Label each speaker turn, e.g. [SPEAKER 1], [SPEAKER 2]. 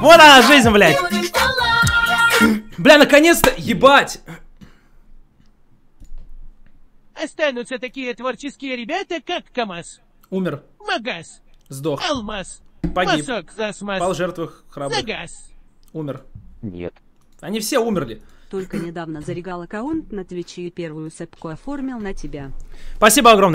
[SPEAKER 1] Вот она, жизнь, блядь. Бля, наконец-то, ебать.
[SPEAKER 2] Останутся такие творческие ребята, как КамАЗ. Умер. Магаз. Сдох. Алмаз. Погиб. за засмаз. Пал жертвах храбрых. Загаз.
[SPEAKER 3] Умер.
[SPEAKER 4] Нет.
[SPEAKER 2] Они
[SPEAKER 5] все умерли.
[SPEAKER 3] Только недавно зарегал аккаунт на Твиче и первую сэпку оформил на тебя.
[SPEAKER 5] Спасибо огромное.